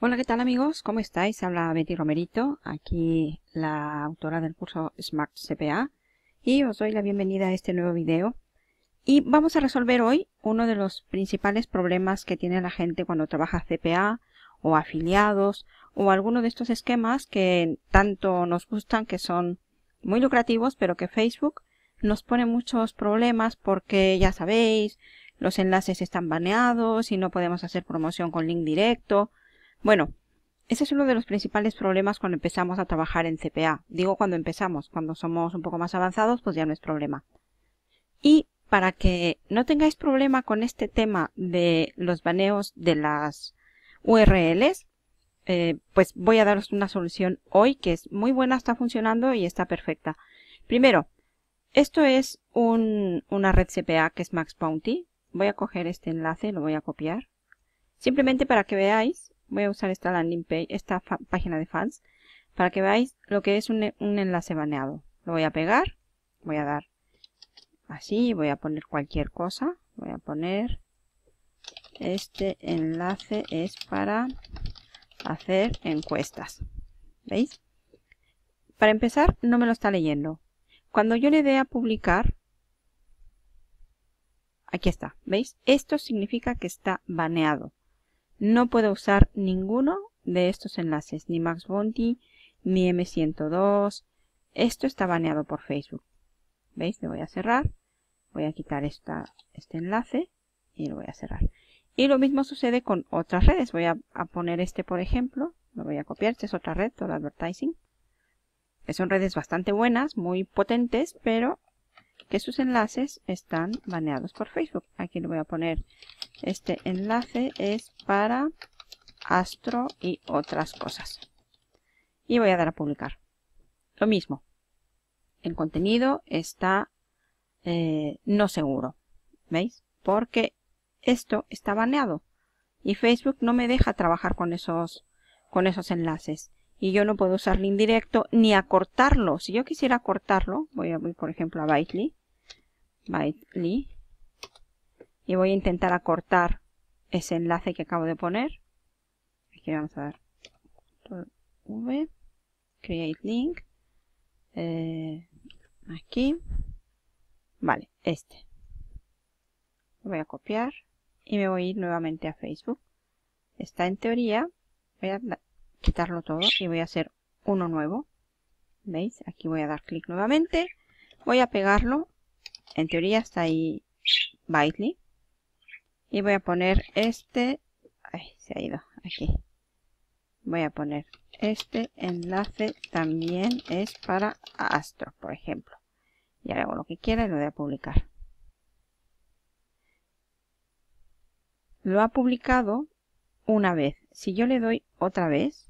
Hola, ¿qué tal amigos? ¿Cómo estáis? Habla Betty Romerito, aquí la autora del curso Smart CPA y os doy la bienvenida a este nuevo video. Y vamos a resolver hoy uno de los principales problemas que tiene la gente cuando trabaja CPA o afiliados o alguno de estos esquemas que tanto nos gustan, que son muy lucrativos, pero que Facebook nos pone muchos problemas porque ya sabéis, los enlaces están baneados y no podemos hacer promoción con link directo, bueno, ese es uno de los principales problemas cuando empezamos a trabajar en CPA. Digo cuando empezamos, cuando somos un poco más avanzados, pues ya no es problema. Y para que no tengáis problema con este tema de los baneos de las URLs, eh, pues voy a daros una solución hoy que es muy buena, está funcionando y está perfecta. Primero, esto es una red CPA que es Max Bounty. Voy a coger este enlace, lo voy a copiar. Simplemente para que veáis voy a usar esta landing page, esta página de fans, para que veáis lo que es un, un enlace baneado. Lo voy a pegar, voy a dar así, voy a poner cualquier cosa, voy a poner este enlace es para hacer encuestas. ¿Veis? Para empezar, no me lo está leyendo. Cuando yo le dé a publicar, aquí está, ¿veis? Esto significa que está baneado no puedo usar ninguno de estos enlaces, ni Max Bounty, ni M102. Esto está baneado por Facebook. ¿Veis? Le voy a cerrar. Voy a quitar este enlace y lo voy a cerrar. Y lo mismo sucede con otras redes. Voy a, poner este, por ejemplo. Lo voy a copiar. Esta es otra red, todo advertising. Que son redes bastante buenas, muy potentes, pero que sus enlaces están baneados por Facebook. Aquí le voy a poner este enlace es para Astro y otras cosas. Y voy a dar a publicar. Lo mismo. El contenido está eh, no seguro. ¿Veis? Porque esto está baneado. Y Facebook no me deja trabajar con esos, con esos enlaces. Y yo no puedo usar link directo ni acortarlo. Si yo quisiera cortarlo, voy a ir por ejemplo a Bitely y voy a intentar acortar ese enlace que acabo de poner. Aquí vamos a dar V, Create Link, eh, aquí, vale, este. Lo voy a copiar y me voy a ir nuevamente a Facebook. Está en teoría, voy a quitarlo todo y voy a hacer uno nuevo. ¿Veis? Aquí voy a dar clic nuevamente. Voy a pegarlo. En teoría está ahí ByteLink. Y voy a poner este... se ha ido. Aquí. Voy a poner este enlace también es para Astro, por ejemplo. Y ahora hago lo que quiera y lo voy a publicar. Lo ha publicado una vez. Si yo le doy otra vez,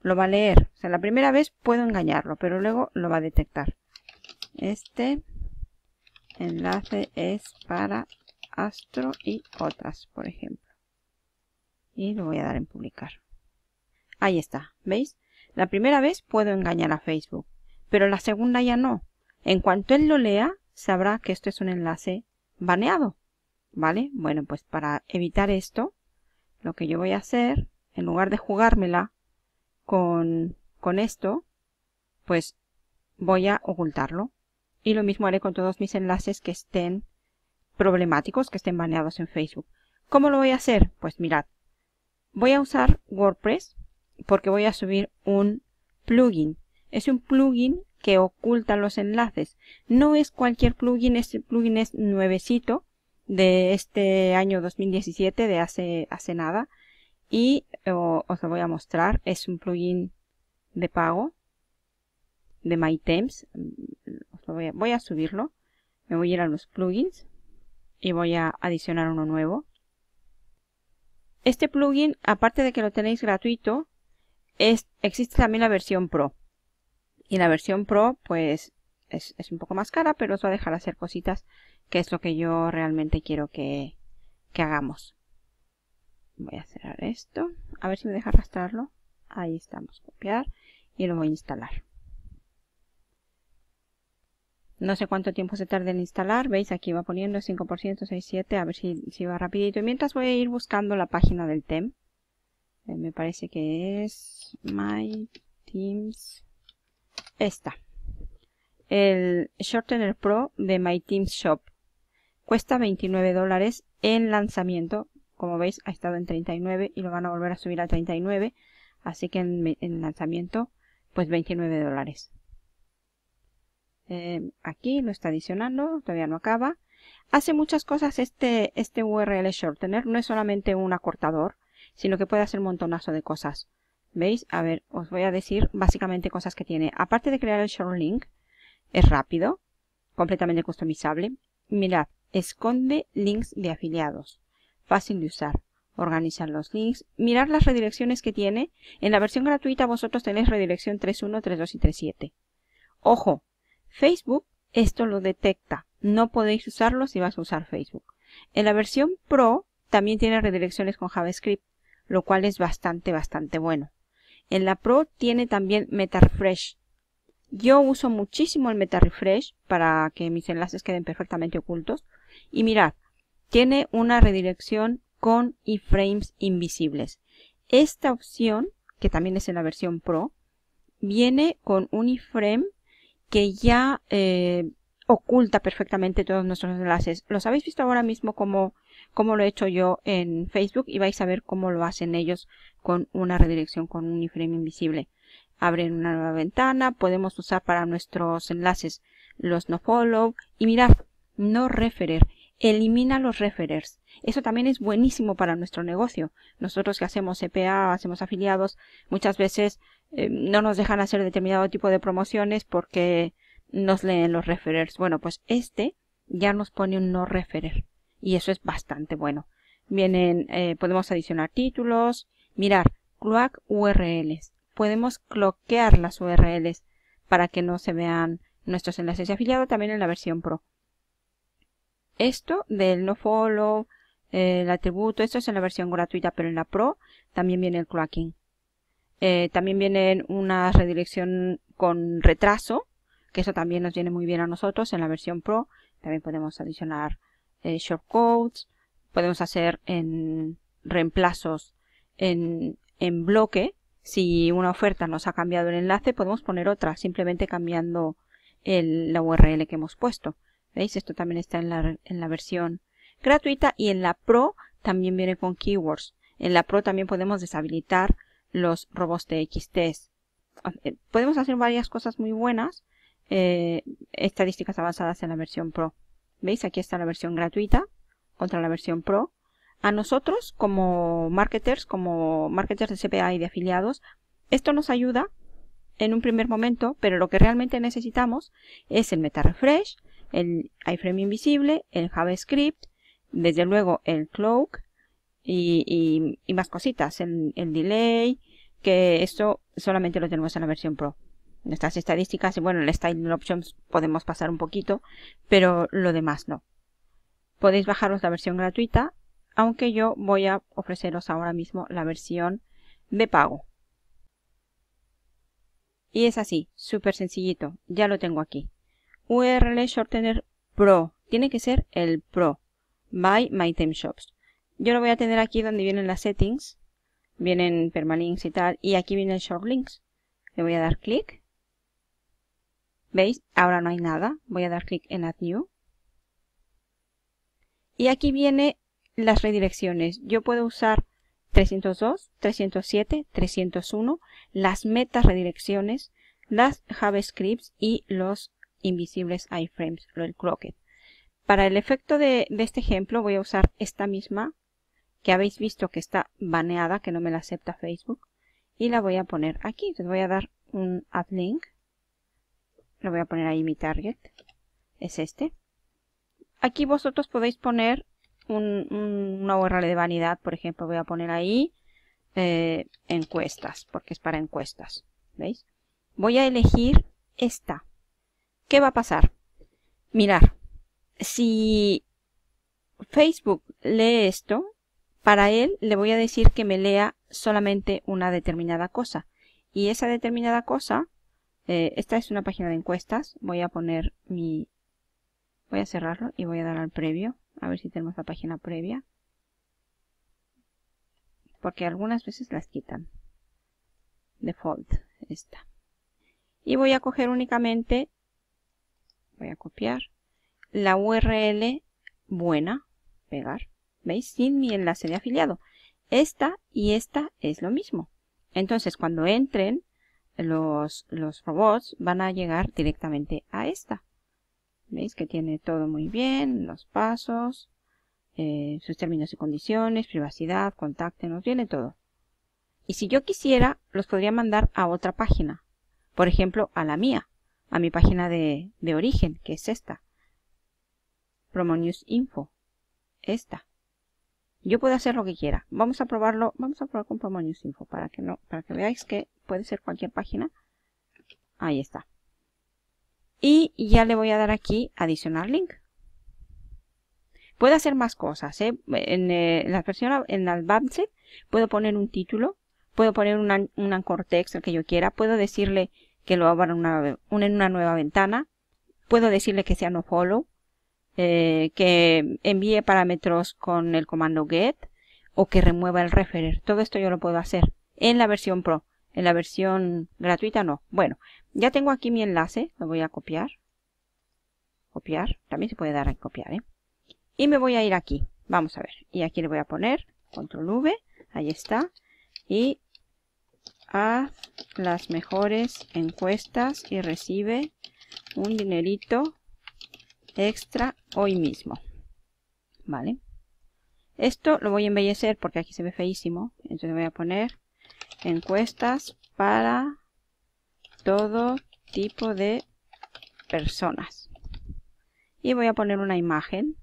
lo va a leer. O sea, la primera vez puedo engañarlo, pero luego lo va a detectar. Este enlace es para Astro y otras, por ejemplo. Y lo voy a dar en publicar. Ahí está, ¿veis? La primera vez puedo engañar a Facebook, pero la segunda ya no. En cuanto él lo lea, sabrá que esto es un enlace baneado, ¿vale? Bueno, pues para evitar esto, lo que yo voy a hacer, en lugar de jugármela con, con esto, pues voy a ocultarlo. Y lo mismo haré con todos mis enlaces que estén problemáticos que estén baneados en Facebook. ¿Cómo lo voy a hacer? Pues mirad, voy a usar WordPress porque voy a subir un plugin. Es un plugin que oculta los enlaces. No es cualquier plugin, este plugin es nuevecito de este año 2017, de hace, hace nada. Y os lo voy a mostrar, es un plugin de pago de MyTems. Mm, voy a subirlo. Me voy a ir a los plugins y voy a adicionar uno nuevo. Este plugin, aparte de que lo tenéis gratuito, es, existe también la versión Pro. Y la versión Pro, pues, es, un poco más cara, pero os va a dejar hacer cositas, que es lo que yo realmente quiero que, que hagamos. Voy a cerrar esto. A ver si me deja arrastrarlo. Ahí estamos. Copiar. Y lo voy a instalar. No sé cuánto tiempo se tarda en instalar. Veis, aquí va poniendo 5%, 7, A ver si, va rapidito. Y mientras voy a ir buscando la página del TEM. Eh, me parece que es My Teams. Esta. El Shortener Pro de My Teams Shop. Cuesta 29 dólares en lanzamiento. Como veis, ha estado en 39 y lo van a volver a subir a 39. Así que en, en lanzamiento, pues 29 dólares. Eh, aquí lo está adicionando, todavía no acaba. Hace muchas cosas este, este URL shortener, no es solamente un acortador, sino que puede hacer un montonazo de cosas. ¿Veis? A ver, os voy a decir básicamente cosas que tiene. Aparte de crear el short link, es rápido, completamente customizable. Mirad, esconde links de afiliados, fácil de usar. Organizar los links, mirad las redirecciones que tiene. En la versión gratuita vosotros tenéis redirección 3.1, 3.2 y 3.7. Ojo, Facebook esto lo detecta. No podéis usarlo si vas a usar Facebook. En la versión Pro también tiene redirecciones con JavaScript, lo cual es bastante, bastante bueno. En la Pro tiene también MetaRefresh. Yo uso muchísimo el MetaRefresh para que mis enlaces queden perfectamente ocultos. Y mirad, tiene una redirección con iframes invisibles. Esta opción, que también es en la versión Pro, viene con un iframe que ya eh, oculta perfectamente todos nuestros enlaces. Los habéis visto ahora mismo como, como lo he hecho yo en Facebook y vais a ver cómo lo hacen ellos con una redirección, con un iframe invisible. Abren una nueva ventana, podemos usar para nuestros enlaces los no follow y mirad, no referer. Elimina los referers. Eso también es buenísimo para nuestro negocio. Nosotros que hacemos CPA, hacemos afiliados, muchas veces eh, no nos dejan hacer determinado tipo de promociones porque nos leen los referers. Bueno, pues este ya nos pone un no referer y eso es bastante bueno. Vienen, eh, podemos adicionar títulos, mirar, cloak URLs. Podemos cloquear las URLs para que no se vean nuestros enlaces de afiliado también en la versión Pro. Esto del no follow, eh, el atributo, esto es en la versión gratuita, pero en la Pro también viene el cloaking. Eh, también vienen una redirección con retraso, que eso también nos viene muy bien a nosotros en la versión Pro. También podemos adicionar eh, shortcodes, podemos hacer en reemplazos en, en bloque. Si una oferta nos ha cambiado el enlace, podemos poner otra, simplemente cambiando la URL que hemos puesto. ¿Veis? Esto también está en la, en la versión gratuita y en la Pro también viene con keywords. En la Pro también podemos deshabilitar los robots TXT. Eh, podemos hacer varias cosas muy buenas. Eh, estadísticas avanzadas en la versión Pro. ¿Veis? Aquí está la versión gratuita contra la versión Pro. A nosotros, como marketers, como marketers de CPA y de afiliados, esto nos ayuda en un primer momento, pero lo que realmente necesitamos es el meta refresh, el iframe invisible, el JavaScript, desde luego el cloak, y, más cositas. El, el, delay, que esto solamente lo tenemos en la versión Pro. Nuestras estadísticas, y bueno, el style Options podemos pasar un poquito, pero lo demás no. Podéis bajaros la versión gratuita, aunque yo voy a ofreceros ahora mismo la versión de pago. Y es así, súper sencillito, ya lo tengo aquí. URL Shortener Pro, tiene que ser el Pro, by shops yo lo voy a tener aquí donde vienen las settings. Vienen permalinks y tal. Y aquí vienen short links. Le voy a dar clic. ¿Veis? Ahora no hay nada. Voy a dar clic en Add New. Y aquí viene las redirecciones. Yo puedo usar 302, 307, 301, las metas redirecciones, las JavaScripts y los invisibles iframes, Lo del croquet. Para el efecto de, de este ejemplo voy a usar esta misma que habéis visto que está baneada, que no me la acepta Facebook, y la voy a poner aquí. Les voy a dar un add link, le voy a poner ahí mi target, es este. Aquí vosotros podéis poner un, una URL de vanidad, por ejemplo, voy a poner ahí eh, encuestas, porque es para encuestas, ¿veis? Voy a elegir esta. ¿Qué va a pasar? Mirar, si Facebook lee esto, para él le voy a decir que me lea solamente una determinada cosa. Y esa determinada cosa, eh, esta es una página de encuestas. Voy a poner mi... Voy a cerrarlo y voy a dar al previo. A ver si tenemos la página previa. Porque algunas veces las quitan. Default, esta. Y voy a coger únicamente, voy a copiar, la URL buena, pegar ¿Veis? Sin mi enlace de afiliado. Esta y esta es lo mismo. Entonces, cuando entren, los, los robots van a llegar directamente a esta. ¿Veis que tiene todo muy bien? Los pasos, eh, sus términos y condiciones, privacidad, contacto, nos viene todo. Y si yo quisiera, los podría mandar a otra página. Por ejemplo, a la mía, a mi página de, de origen, que es esta. Promonius Info, esta yo puedo hacer lo que quiera. Vamos a probarlo, vamos a probar con Promonius Info para que no, para que veáis que puede ser cualquier página. Ahí está. Y ya le voy a dar aquí adicionar link. Puedo hacer más cosas, ¿eh? ¿eh? En, la versión en Advanced puedo poner un título, puedo poner un, un anchor text, que yo quiera, puedo decirle que lo abra una, en una nueva ventana, puedo decirle que sea no follow, eh, que envíe parámetros con el comando get o que remueva el referer. Todo esto yo lo puedo hacer en la versión pro. En la versión gratuita no. Bueno, ya tengo aquí mi enlace. Lo voy a copiar. Copiar. También se puede dar a copiar. ¿eh? Y me voy a ir aquí. Vamos a ver. Y aquí le voy a poner control V. Ahí está. Y haz las mejores encuestas y recibe un dinerito extra hoy mismo. ¿Vale? Esto lo voy a embellecer porque aquí se ve feísimo. Entonces voy a poner encuestas para todo tipo de personas. Y voy a poner una imagen.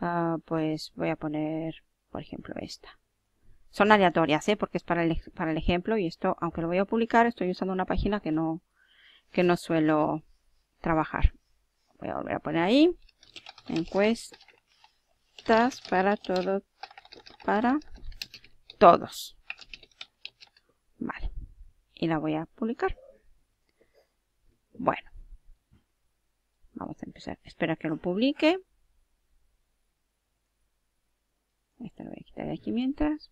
Ah, pues voy a poner, por ejemplo, esta. Son aleatorias, ¿eh? Porque es para el, para el ejemplo y esto, aunque lo voy a publicar, estoy usando una página que no, que no suelo trabajar voy a volver a poner ahí encuestas para todo para todos vale y la voy a publicar bueno vamos a empezar espera que lo publique esta lo voy a quitar de aquí mientras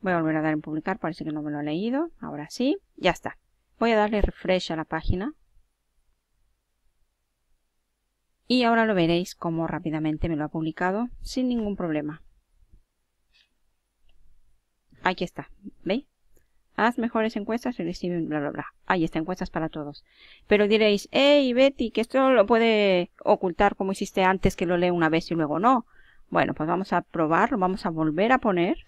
voy a volver a dar en publicar parece que no me lo ha leído ahora sí ya está voy a darle refresh a la página Y ahora lo veréis cómo rápidamente me lo ha publicado sin ningún problema. Aquí está, ¿veis? Haz mejores encuestas y recibe bla bla bla. Ahí está, encuestas para todos. Pero diréis, hey Betty, que esto lo puede ocultar como hiciste antes que lo lee una vez y luego no. Bueno, pues vamos a probarlo, vamos a volver a poner.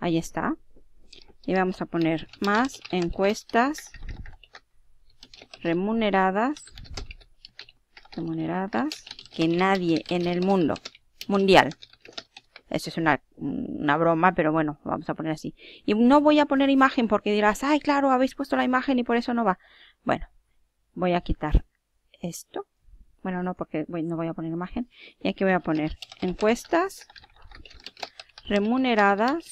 Ahí está. Y vamos a poner más encuestas remuneradas remuneradas que nadie en el mundo mundial. Eso es una, broma, pero bueno, vamos a poner así. Y no voy a poner imagen porque dirás, ay, claro, habéis puesto la imagen y por eso no va. Bueno, voy a quitar esto. Bueno, no, porque no voy a poner imagen. Y aquí voy a poner encuestas remuneradas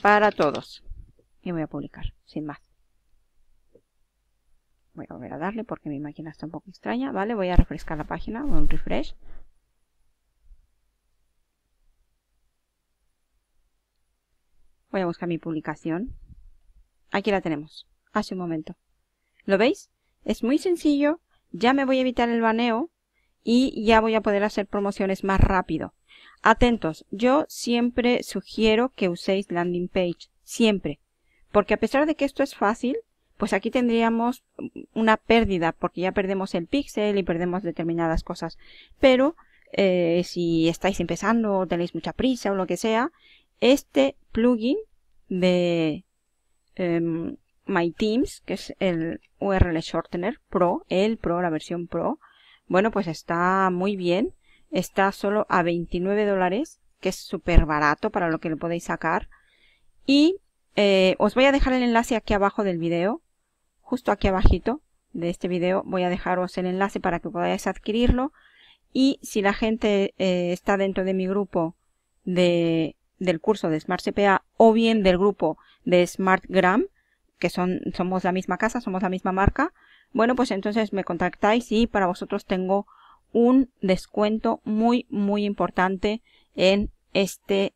para todos. Y voy a publicar, sin más. Voy a volver a darle porque mi máquina está un poco extraña. Vale, voy a refrescar la página, un refresh. Voy a buscar mi publicación. Aquí la tenemos, hace un momento. ¿Lo veis? Es muy sencillo, ya me voy a evitar el baneo y ya voy a poder hacer promociones más rápido. Atentos, yo siempre sugiero que uséis landing page, siempre. Porque a pesar de que esto es fácil, pues aquí tendríamos una pérdida porque ya perdemos el píxel y perdemos determinadas cosas. Pero eh, si estáis empezando o tenéis mucha prisa o lo que sea, este plugin de MyTeams, em, My Teams, que es el URL Shortener Pro, el Pro, la versión Pro, bueno, pues está muy bien. Está solo a 29 dólares, que es súper barato para lo que le podéis sacar. Y eh, os voy a dejar el enlace aquí abajo del video, justo aquí abajito de este video voy a dejaros el enlace para que podáis adquirirlo y si la gente eh, está dentro de mi grupo de, del curso de Smart CPA o bien del grupo de Smartgram, que son, somos la misma casa, somos la misma marca, bueno, pues entonces me contactáis y para vosotros tengo un descuento muy, muy importante en este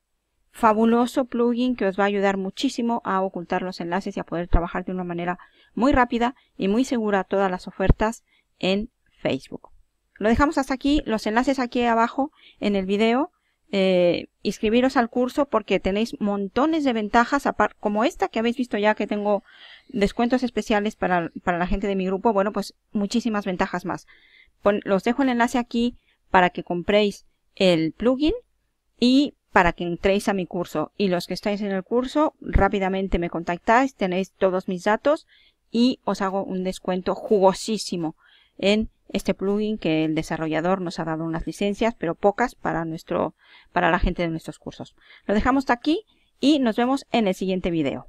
fabuloso plugin que os va a ayudar muchísimo a ocultar los enlaces y a poder trabajar de una manera muy rápida y muy segura todas las ofertas en Facebook. Lo dejamos hasta aquí, los enlaces aquí abajo en el video. Eh, inscribiros al curso porque tenéis montones de ventajas como esta que habéis visto ya que tengo descuentos especiales para, para la gente de mi grupo bueno pues muchísimas ventajas más los dejo el enlace aquí para que compréis el plugin y para que entréis a mi curso y los que estáis en el curso rápidamente me contactáis, tenéis todos mis datos y os hago un descuento jugosísimo en este plugin que el desarrollador nos ha dado unas licencias, pero pocas para, nuestro, para la gente de nuestros cursos. Lo dejamos hasta aquí y nos vemos en el siguiente video.